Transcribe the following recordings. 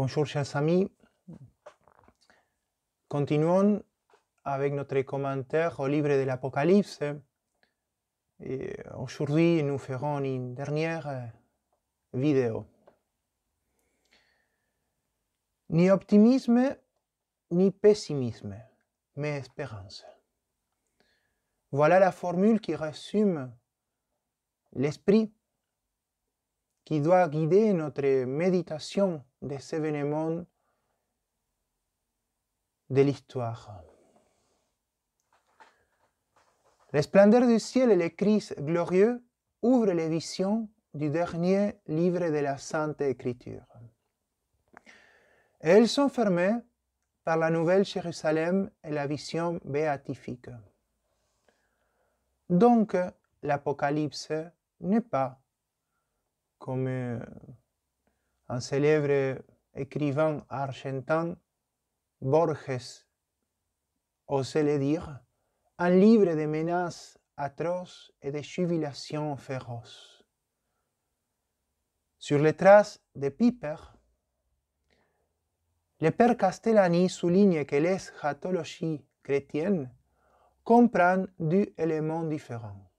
Bonjour chers amis. Continuons avec notre commentaire au livre de l'Apocalypse. aujourd'hui, nous ferons une dernière euh, vidéo. Ni optimisme, ni pessimisme, mais espérance. Voilà la formule qui résume l'esprit qui doit guider notre méditation des événements de l'histoire. les splendeurs du ciel et les crises glorieux ouvrent les visions du dernier livre de la Sainte Écriture. elles sont fermées par la Nouvelle Jérusalem et la vision béatifique. Donc, l'Apocalypse n'est pas comme euh, un célèbre écrivain argentin, Borges, osait le dire, un livre de menaces atroces et de jubilations féroces. Sur les traces de Piper, le père Castellani souligne que l'eschatologie chrétienne comprennent deux éléments différents.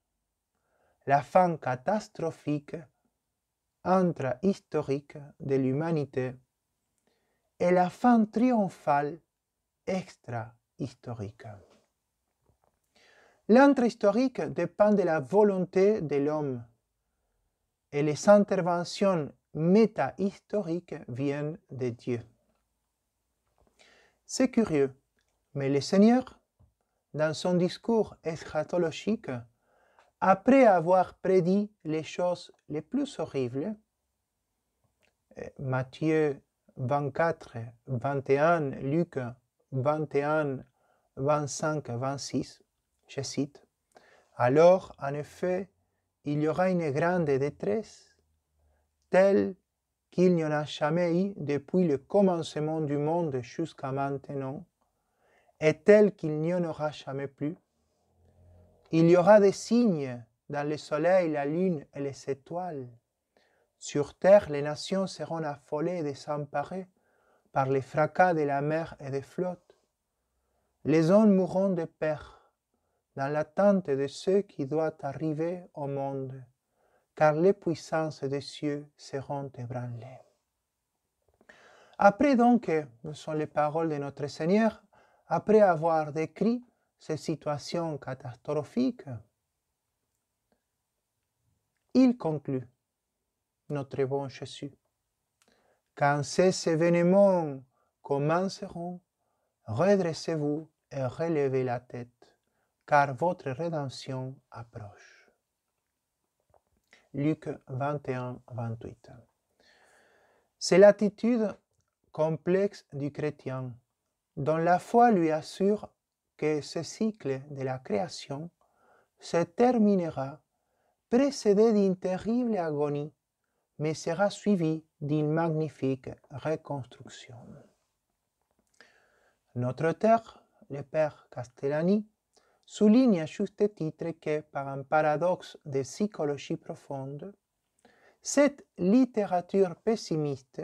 La fin catastrophique intra-historique de l'humanité et la fin triomphale extra-historique. L'intra-historique dépend de la volonté de l'homme et les interventions métahistoriques viennent de Dieu. C'est curieux, mais le Seigneur, dans son discours eschatologique, après avoir prédit les choses les plus horribles, euh, Matthieu 24, 21, Luc 21, 25, 26, je cite, Alors, en effet, il y aura une grande détresse, telle qu'il n'y en a jamais eu depuis le commencement du monde jusqu'à maintenant, et telle qu'il n'y en aura jamais plus il y aura des signes dans le soleil, la lune et les étoiles. Sur terre, les nations seront affolées et désemparées par les fracas de la mer et des flottes. Les hommes mourront de peur dans l'attente de ce qui doit arriver au monde, car les puissances des cieux seront ébranlées. Après donc, nous sont les paroles de notre Seigneur, après avoir décrit ces situations catastrophiques. Il conclut, notre bon Jésus, quand ces événements commenceront, redressez-vous et relevez la tête, car votre rédemption approche. Luc 21, 28. C'est l'attitude complexe du chrétien, dont la foi lui assure que ce cycle de la création se terminera précédé d'une terrible agonie, mais sera suivi d'une magnifique reconstruction. Notre terre, le père Castellani, souligne à juste titre que, par un paradoxe de psychologie profonde, cette littérature pessimiste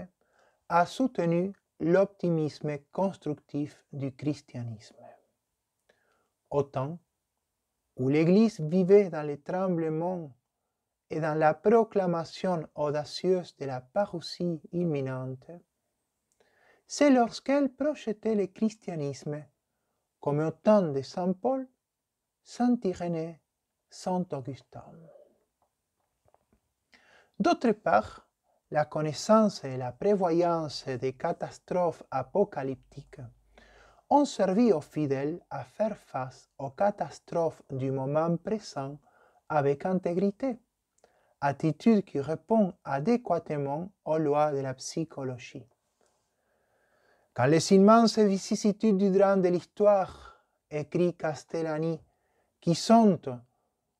a soutenu l'optimisme constructif du christianisme au où l'Église vivait dans les tremblements et dans la proclamation audacieuse de la parousie imminente, c'est lorsqu'elle projetait le christianisme, comme au temps de Saint Paul, Saint Irénée, Saint Augustin. D'autre part, la connaissance et la prévoyance des catastrophes apocalyptiques ont servi aux fidèles à faire face aux catastrophes du moment présent avec intégrité, attitude qui répond adéquatement aux lois de la psychologie. Quand les immenses vicissitudes du drame de l'histoire, écrit Castellani, qui sont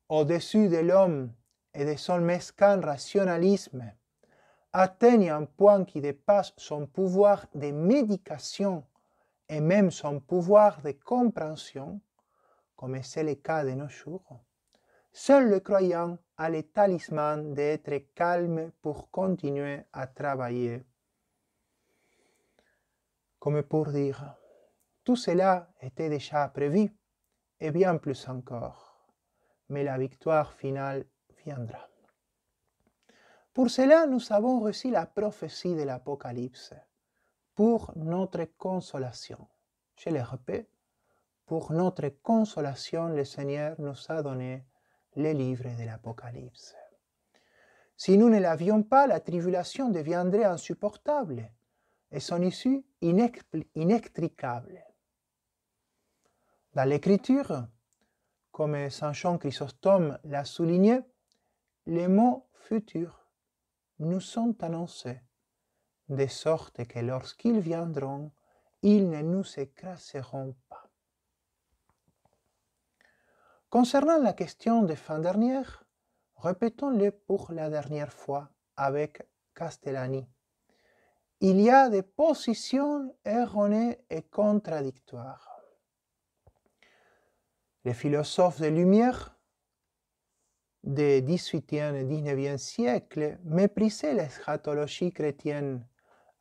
au-dessus de l'homme et de son mesquin rationalisme, atteignent un point qui dépasse son pouvoir de médication et même son pouvoir de compréhension, comme c'est le cas de nos jours, seul le croyant a le talisman d'être calme pour continuer à travailler. Comme pour dire, tout cela était déjà prévu, et bien plus encore, mais la victoire finale viendra. Pour cela, nous avons reçu la prophétie de l'Apocalypse pour notre consolation. Je le répète, pour notre consolation, le Seigneur nous a donné les livres de l'Apocalypse. Si nous ne l'avions pas, la tribulation deviendrait insupportable et son issue inextricable. Dans l'Écriture, comme Saint Jean Chrysostome l'a souligné, les mots futurs nous sont annoncés de sorte que lorsqu'ils viendront, ils ne nous écraseront pas. Concernant la question de fin dernière, répétons-le pour la dernière fois avec Castellani. Il y a des positions erronées et contradictoires. Les philosophes de lumière des 18e et 19e siècles méprisaient l'eschatologie chrétienne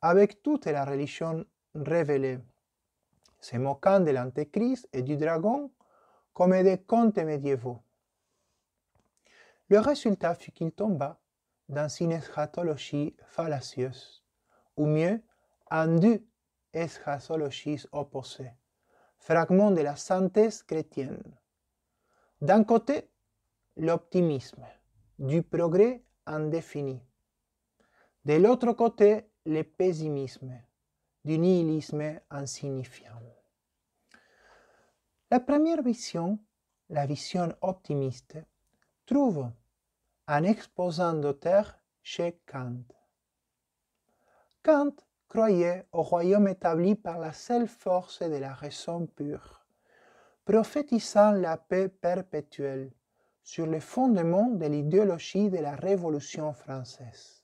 avec toute la religion révélée, se moquant de l'Antéchrist et du dragon comme des contes médiévaux. Le résultat fut qu'il tomba dans une eschatologie fallacieuse, ou mieux, en deux eschatologies opposées, fragments de la synthèse chrétienne. D'un côté, l'optimisme du progrès indéfini. De l'autre côté, le pessimisme, du nihilisme insignifiant. La première vision, la vision optimiste, trouve un exposant d'auteur chez Kant. Kant croyait au royaume établi par la seule force de la raison pure, prophétisant la paix perpétuelle sur le fondement de l'idéologie de la Révolution française.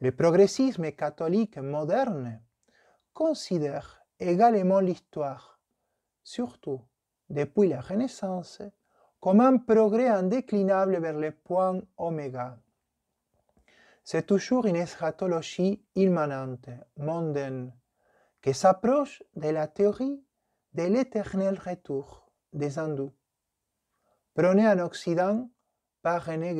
Le progressisme catholique moderne considère également l'histoire, surtout depuis la Renaissance, comme un progrès indéclinable vers le point oméga. C'est toujours une eschatologie immanente, mondaine, qui s'approche de la théorie de l'éternel retour des hindous, prônée en Occident par René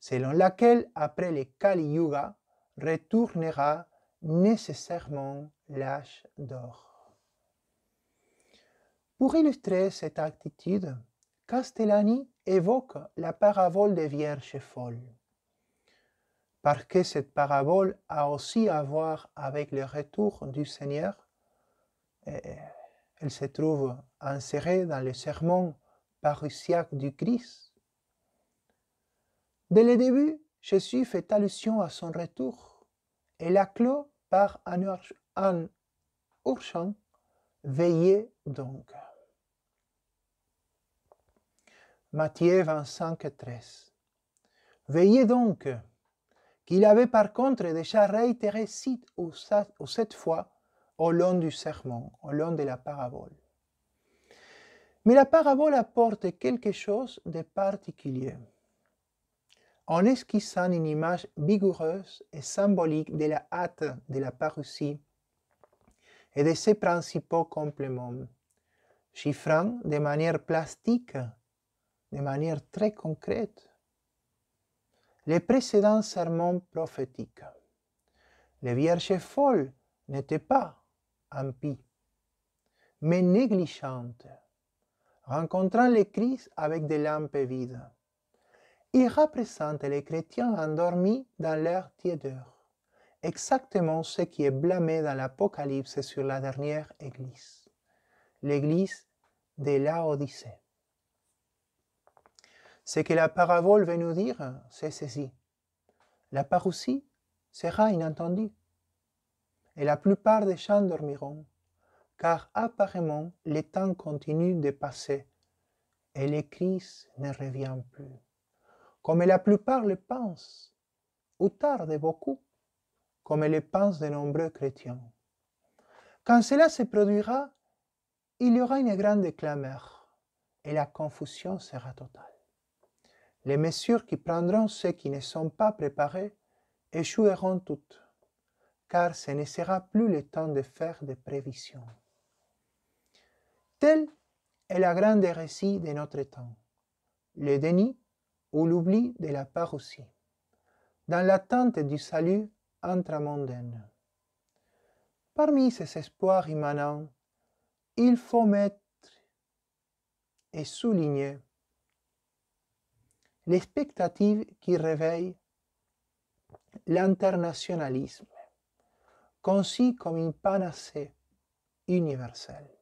selon laquelle après le Kali Yuga, retournera nécessairement l'âge d'or. Pour illustrer cette attitude, Castellani évoque la parabole des vierges folles. Parce que cette parabole a aussi à voir avec le retour du Seigneur, elle se trouve insérée dans le sermon parusiaque du Christ. Dès le début, Jésus fait allusion à son retour et la clôt par un, un Veillez donc. Matthieu 25, 13. Veillez donc qu'il avait par contre déjà réitéré six ou sept fois au long du serment, au long de la parabole. Mais la parabole apporte quelque chose de particulier en esquissant une image vigoureuse et symbolique de la hâte de la Parousie et de ses principaux compléments, chiffrant de manière plastique, de manière très concrète, les précédents sermons prophétiques. Les vierges folles n'étaient pas impies, mais négligentes, rencontrant les crises avec des lampes vides il représente les chrétiens endormis dans leur tiédeur, exactement ce qui est blâmé dans l'Apocalypse sur la dernière Église, l'Église de l'Odyssée. Ce que la parabole veut nous dire, c'est ceci. La parousie sera inattendue. et la plupart des gens dormiront, car apparemment les temps continuent de passer, et les ne revient plus comme la plupart le pensent, ou tardent beaucoup, comme le pensent de nombreux chrétiens. Quand cela se produira, il y aura une grande clameur et la confusion sera totale. Les mesures qui prendront ceux qui ne sont pas préparés échoueront toutes, car ce ne sera plus le temps de faire des prévisions. Telle est la grande récit de notre temps, le déni ou l'oubli de la parousie, dans l'attente du salut intramondain. Parmi ces espoirs immanents, il faut mettre et souligner l'expectative qui réveille l'internationalisme, conçu comme une panacée universelle.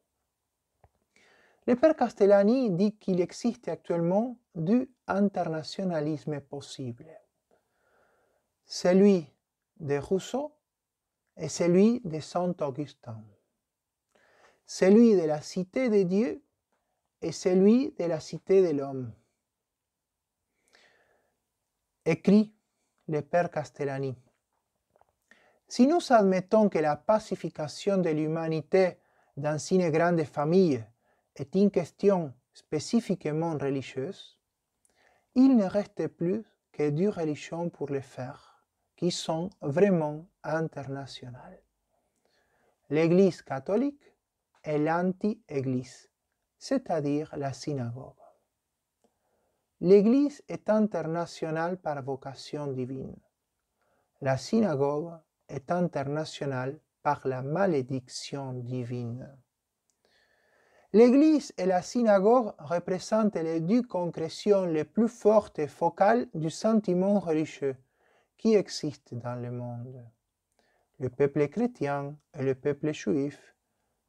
Le père Castellani dit qu'il existe actuellement du internationalisme possible, celui de Rousseau et celui de Saint-Augustin, celui de la cité de Dieu et celui de la cité de l'homme. Écrit le père Castellani. Si nous admettons que la pacification de l'humanité dans une grande famille est une question spécifiquement religieuse, il ne reste plus que deux religions pour le faire, qui sont vraiment internationales. L'Église catholique et l'anti-Église, c'est-à-dire la synagogue. L'Église est internationale par vocation divine. La synagogue est internationale par la malédiction divine. L'Église et la synagogue représentent les deux concrétions les plus fortes et focales du sentiment religieux qui existe dans le monde. Le peuple chrétien et le peuple juif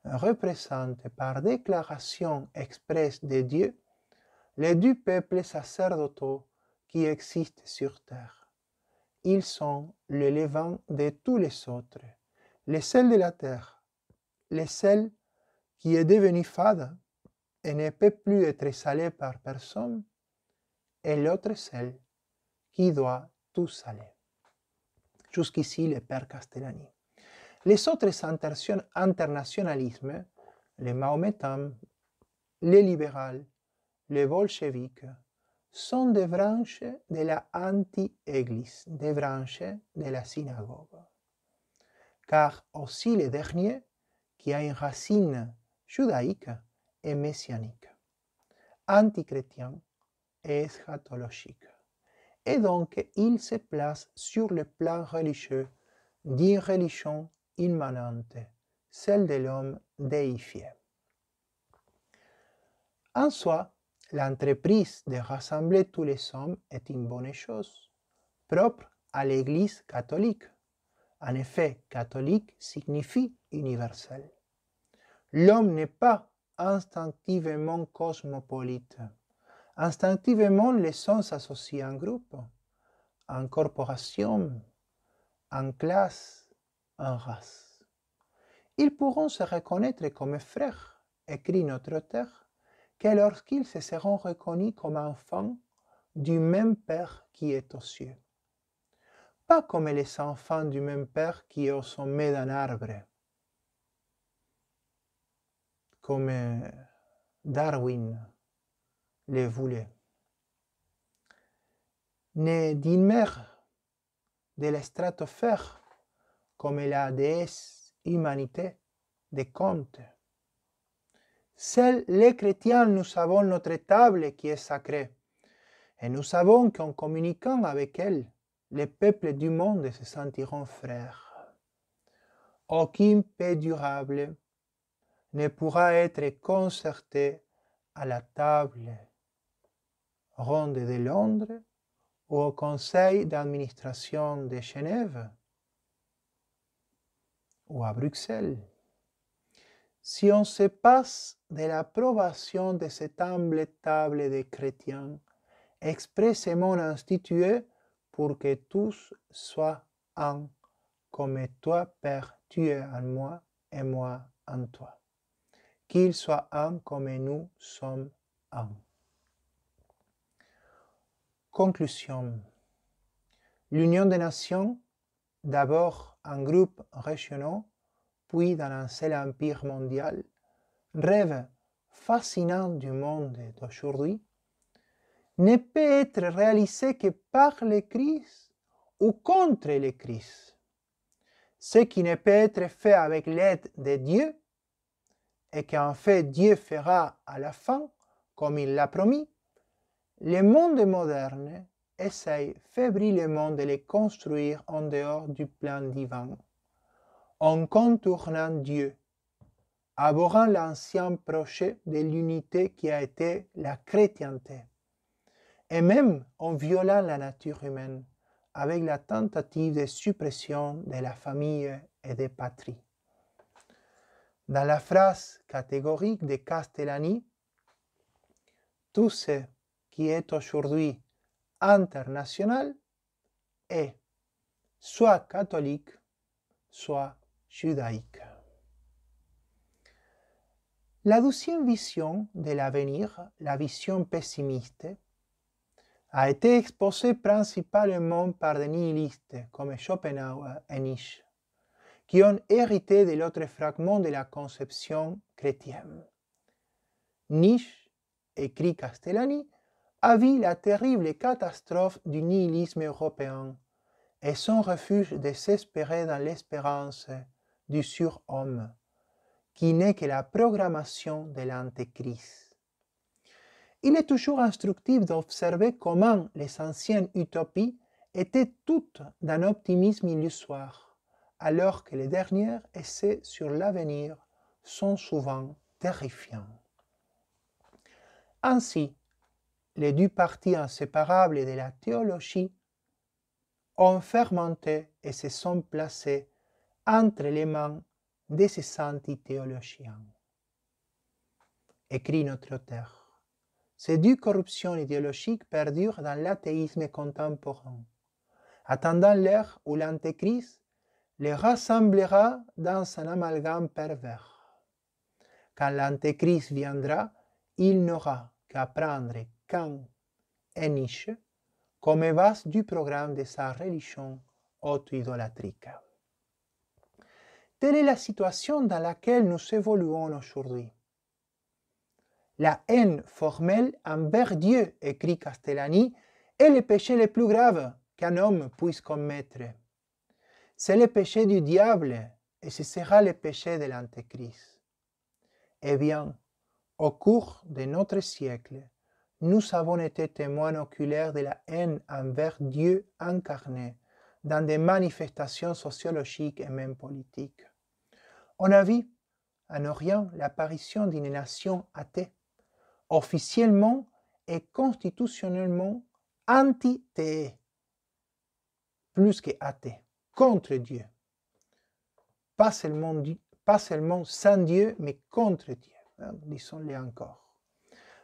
représentent par déclaration expresse de Dieu les deux peuples sacerdotaux qui existent sur terre. Ils sont le de tous les autres, les seuls de la terre, les sels qui est devenu fade et ne peut plus être salé par personne, et l'autre celle qui doit tout saler. Jusqu'ici le père Castellani. Les autres internationalismes, les mahométans, les libérales, les bolcheviques, sont des branches de la anti-église, des branches de la synagogue. Car aussi les derniers, qui a une racine judaïque et messianique, antichrétien et eschatologique. Et donc, il se place sur le plan religieux d'une religion immanente, celle de l'homme déifié. En soi, l'entreprise de rassembler tous les hommes est une bonne chose, propre à l'Église catholique. En effet, catholique signifie universel. L'homme n'est pas instinctivement cosmopolite. Instinctivement, les sens s'associent en groupe, en corporation, en classe, en race. Ils pourront se reconnaître comme frères, écrit notre Terre, que lorsqu'ils se seront reconnus comme enfants du même Père qui est aux cieux. Pas comme les enfants du même Père qui est au sommet d'un arbre comme euh, Darwin le voulait. Né d'une mère de la comme la déesse humanité des Comte, Seuls les chrétiens, nous savons notre table qui est sacrée. Et nous savons qu'en communiquant avec elle, les peuples du monde se sentiront frères. Aucune paix durable ne pourra être concerté à la table ronde de Londres ou au conseil d'administration de Genève ou à Bruxelles. Si on se passe de l'approbation de cette humble table des chrétiens expressément instituée pour que tous soient en, comme toi, Père, tu es en moi et moi en toi qu'il soit un comme nous sommes un. Conclusion. L'Union des Nations, d'abord un groupe régionaux, puis dans un seul empire mondial, rêve fascinant du monde d'aujourd'hui, ne peut être réalisé que par les crises ou contre les crises. Ce qui ne peut être fait avec l'aide de Dieu et qu'en fait Dieu fera à la fin, comme il l'a promis, le monde moderne essaye fébrilement de les construire en dehors du plan divin, en contournant Dieu, abhorrant l'ancien projet de l'unité qui a été la chrétienté, et même en violant la nature humaine avec la tentative de suppression de la famille et des patries. Dans la phrase catégorique de Castellani, tout ce qui est aujourd'hui international est soit catholique, soit judaïque. La deuxième vision de l'avenir, la vision pessimiste, a été exposée principalement par des nihilistes comme Schopenhauer et Nietzsche. qui ont hérité de l'autre fragment de la conception chrétienne. Nietzsche, écrit Castellani, a vu la terrible catastrophe du nihilisme européen et son refuge désespéré dans l'espérance du surhomme, qui n'est que la programmation de l'antéchrist. Il est toujours instructif d'observer comment les anciennes utopies étaient toutes d'un optimisme illusoire alors que les dernières essais sur l'avenir sont souvent terrifiants. Ainsi, les deux parties inséparables de la théologie ont fermenté et se sont placées entre les mains de ces anti-théologiens. Écrit notre auteur, ces deux corruptions idéologiques perdurent dans l'athéisme contemporain, attendant l'ère où l'antéchrist les rassemblera dans un amalgame pervers. Quand l'Antéchrist viendra, il n'aura qu'à prendre qu'un et comme base du programme de sa religion auto-idolatrique. Telle est la situation dans laquelle nous évoluons aujourd'hui. La haine formelle envers Dieu, écrit Castellani, est le péché le plus grave qu'un homme puisse commettre. C'est le péché du diable et ce sera le péché de l'Antéchrist. Eh bien, au cours de notre siècle, nous avons été témoins oculaires de la haine envers Dieu incarné dans des manifestations sociologiques et même politiques. On a vu en Orient l'apparition d'une nation athée, officiellement et constitutionnellement anti thée plus que athée contre Dieu. Pas seulement, pas seulement sans Dieu, mais contre Dieu. Hein, disons-le encore.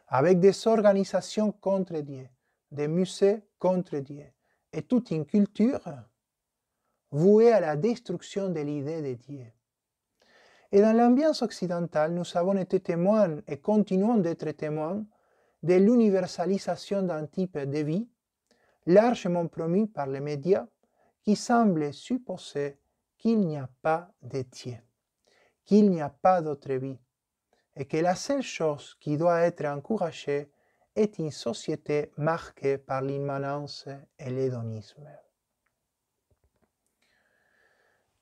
Avec des organisations contre Dieu, des musées contre Dieu, et toute une culture vouée à la destruction de l'idée de Dieu. Et dans l'ambiance occidentale, nous avons été témoins et continuons d'être témoins de l'universalisation d'un type de vie largement promis par les médias qui semble supposer qu'il n'y a pas de qu'il n'y a pas d'autre vie, et que la seule chose qui doit être encouragée est une société marquée par l'immanence et l'hédonisme.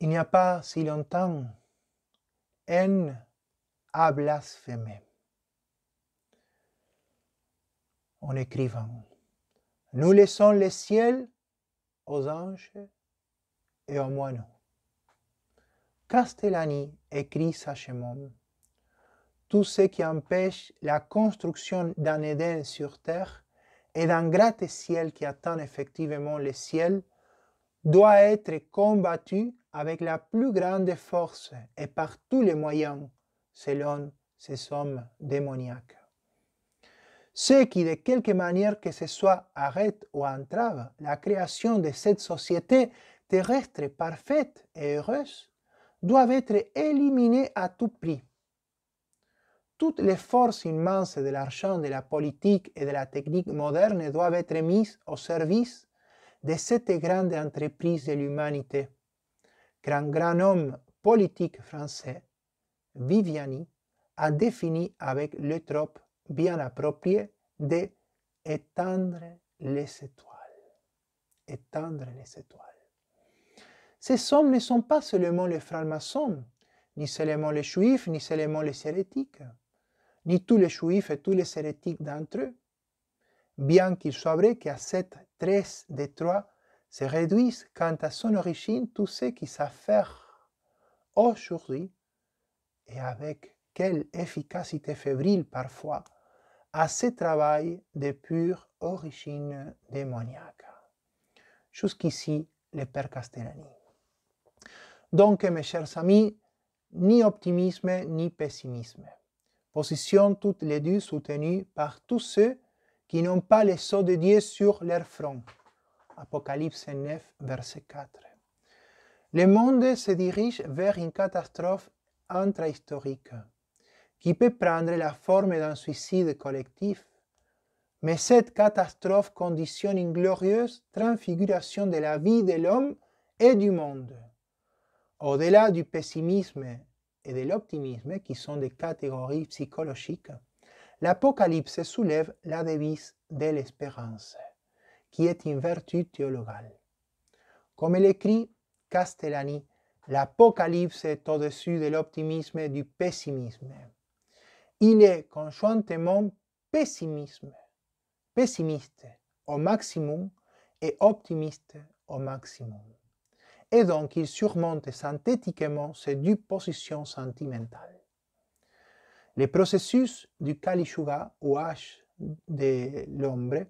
Il n'y a pas si longtemps, haine a blasphémé. En écrivant, nous laissons le ciel aux anges et au Castellani écrit sagement Tout ce qui empêche la construction d'un Éden sur terre et d'un gratte-ciel qui atteint effectivement le ciel doit être combattu avec la plus grande force et par tous les moyens, selon ces hommes démoniaques. Ce qui, de quelque manière que ce soit, arrête ou entrave la création de cette société terrestre parfaite et heureuse doivent être éliminées à tout prix. Toutes les forces immenses de l'argent, de la politique et de la technique moderne doivent être mises au service de cette grande entreprise de l'humanité. Grand grand homme politique français, Viviani, a défini avec le trope bien approprié de étendre les étoiles. Étendre les étoiles. Ces hommes ne sont pas seulement les francs-maçons, ni seulement les juifs, ni seulement les hérétiques, ni tous les juifs et tous les hérétiques d'entre eux. Bien qu'il soit vrai qu'à cette tresse des trois se réduisent quant à son origine tous ceux qui s'affairent aujourd'hui, et avec quelle efficacité fébrile parfois, à ce travail de pure origine démoniaque. Jusqu'ici, le Père Castellani. Donc, mes chers amis, ni optimisme ni pessimisme. Position toutes les deux soutenues par tous ceux qui n'ont pas les sceaux de Dieu sur leur front. Apocalypse 9, verset 4. Le monde se dirige vers une catastrophe intrahistorique qui peut prendre la forme d'un suicide collectif. Mais cette catastrophe conditionne une glorieuse transfiguration de la vie de l'homme et du monde. Au-delà du pessimisme et de l'optimisme, qui sont des catégories psychologiques, l'Apocalypse soulève la devise de l'espérance, qui est une vertu théologale. Comme l'écrit Castellani, l'Apocalypse est au-dessus de l'optimisme et du pessimisme. Il est conjointement pessimisme, pessimiste au maximum et optimiste au maximum et donc il surmonte synthétiquement ces deux positions sentimentales. Le processus du Kali ou H de l'ombre,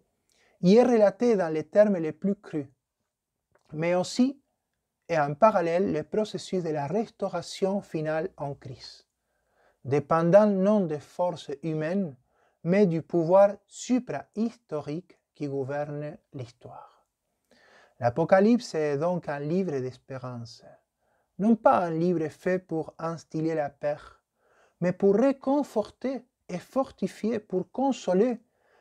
y est relaté dans les termes les plus crus, mais aussi et en parallèle le processus de la restauration finale en crise, dépendant non des forces humaines, mais du pouvoir suprahistorique qui gouverne l'histoire. L'Apocalypse est donc un livre d'espérance, non pas un livre fait pour instiller la paix, mais pour réconforter et fortifier, pour consoler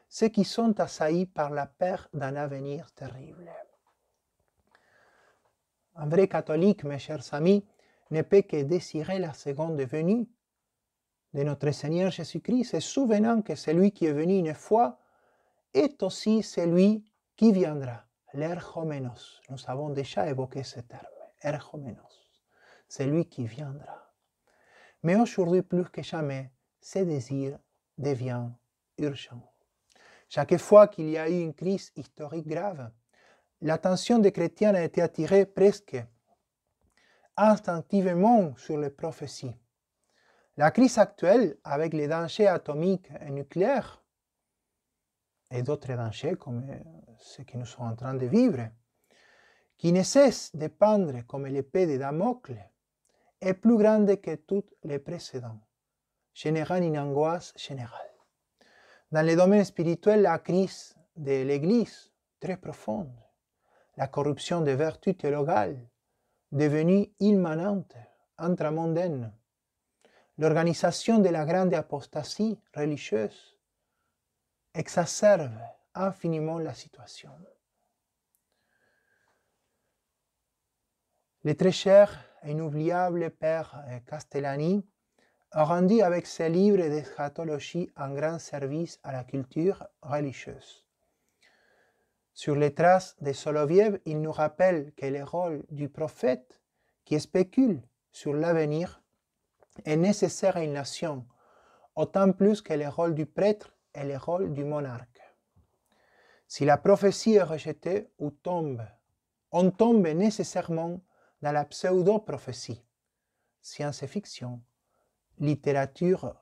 ceux qui sont assaillis par la peur d'un avenir terrible. Un vrai catholique, mes chers amis, ne peut que désirer la seconde venue de notre Seigneur Jésus-Christ, se souvenant que celui qui est venu une fois est aussi celui qui viendra. L'erhomenos, Nous avons déjà évoqué ce terme, l'erhomenos, C'est lui qui viendra. Mais aujourd'hui, plus que jamais, ce désir devient urgent. Chaque fois qu'il y a eu une crise historique grave, l'attention des chrétiens a été attirée presque instinctivement sur les prophéties. La crise actuelle, avec les dangers atomiques et nucléaires, et d'autres dangers comme ce que nous sommes en train de vivre, qui ne cesse de pendre comme l'épée de Damocle, est plus grande que toutes les précédentes, générant une angoisse générale. Dans le domaine spirituel, la crise de l'Église, très profonde, la corruption des vertus théologales, devenue immanente, intramondaine, l'organisation de la grande apostasie religieuse exacerbe infiniment la situation. Le très cher et inoubliable père eh, Castellani a rendu avec ses livres d'eschatologie un grand service à la culture religieuse. Sur les traces de Soloviev, il nous rappelle que le rôle du prophète qui spécule sur l'avenir est nécessaire à une nation, autant plus que le rôle du prêtre et le rôle du monarque. Si la prophétie est rejetée ou tombe, on tombe nécessairement dans la pseudo-prophétie, science-fiction, littérature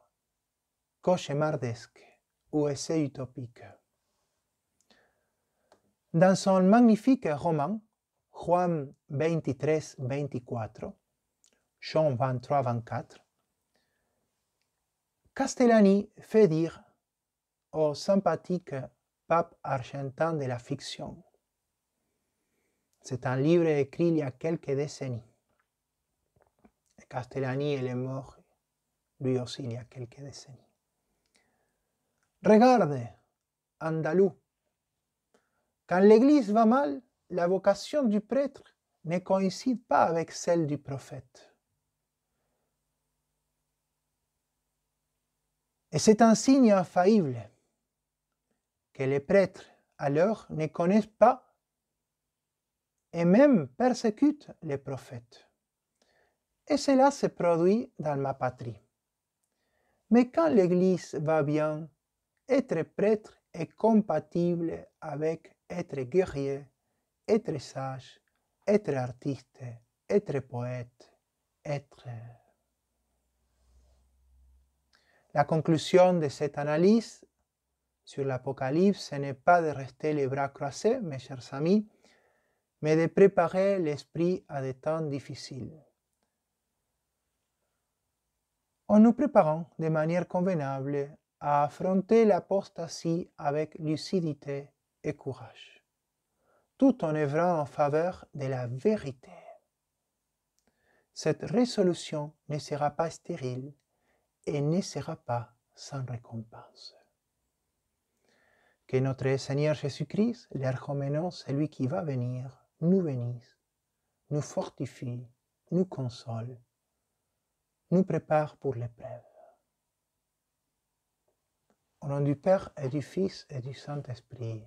cauchemardesque ou essai utopique. Dans son magnifique roman Juan 23-24, Jean 23-24, Castellani fait dire aux sympathiques pape argentin de la fiction. C'est un livre écrit il y a quelques décennies. Castellani, il est mort lui aussi il y a quelques décennies. Regarde, andalou. Quand l'Église va mal, la vocation du prêtre ne coincide pas avec celle du prophète. Et c'est un signe infaillible les prêtres alors ne connaissent pas et même persécutent les prophètes. Et cela se produit dans ma patrie. Mais quand l'Église va bien, être prêtre est compatible avec être guerrier, être sage, être artiste, être poète, être... La conclusion de cette analyse sur l'Apocalypse, ce n'est pas de rester les bras croisés, mes chers amis, mais de préparer l'esprit à des temps difficiles. En nous préparant de manière convenable à affronter l'apostasie avec lucidité et courage, tout en œuvrant en faveur de la vérité. Cette résolution ne sera pas stérile et ne sera pas sans récompense. Que notre Seigneur Jésus-Christ, c'est celui qui va venir, nous bénisse, nous fortifie, nous console, nous prépare pour l'épreuve. Au nom du Père et du Fils et du Saint-Esprit.